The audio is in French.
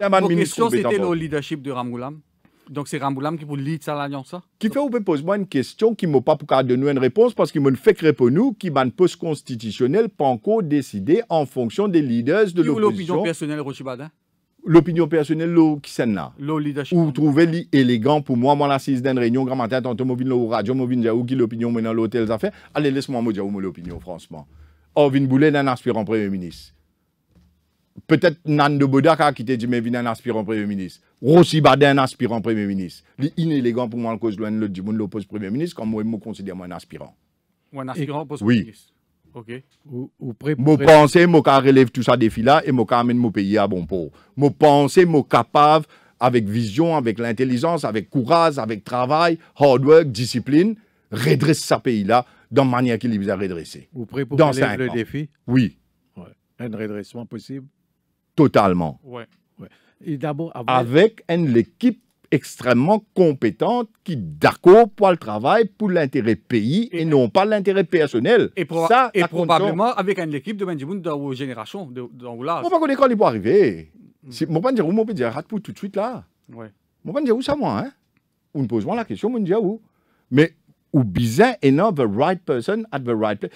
La question c'était le leadership de Ramgoulam. Donc, c'est Ramgoulam qui vous lead ça, l'alliance, Qui fait pouvez poser moi une question qui ne m'a pas pour nous une réponse parce qu'il me fait répondre nous qui ban poste constitutionnel pas encore décidé en fonction des leaders de l'opposition. l'opinion personnelle, Rochibada? L'opinion personnelle, l'eau qui s'en là. Le leadership. Ou trouvez li élégant pour moi, moi l'assise d'une réunion, grand matin, tantôt, mobile, le radio, mobile, où qui l'opinion, dans l'hôtel, ça fait. Allez, laisse-moi moi dire où l'opinion, franchement. vin Boulet, un aspirant premier ministre peut-être Nando de Bodaka qui t'a dit, mais viens un aspirant Premier ministre. Rossi Baden un aspirant Premier ministre. C'est inélégant pour moi, en cause de du monde, l'oppose Premier ministre, comme moi, je me considère un aspirant. Ou un aspirant poste Premier ministre. Ok. Ou, ou pré, Mo pensée, relève tout ça défi là et mon amène mon pays à bon port. Mon pensée, mon capable avec vision, avec l'intelligence, avec courage, avec travail, hard work, discipline, redresser ce pays là dans la manière qu'il les a redressé. Vous prêt pour relève le défi Oui. Ouais. Un redressement possible totalement. Avec une équipe extrêmement compétente qui d'accord pour le travail, pour l'intérêt pays et, non pas l'intérêt personnel. Et, ça, et probablement avec une équipe de Benjamin dans vos générations, dans vos larges. On va connaître quand il va arriver. Je Mon Benjamin, pas peut dire, rate pour tout de suite là. Ouais. Mon où ça moi. Hein? On me pose moi la question, mon où. Mais ou bizarre et non the right person at the right place.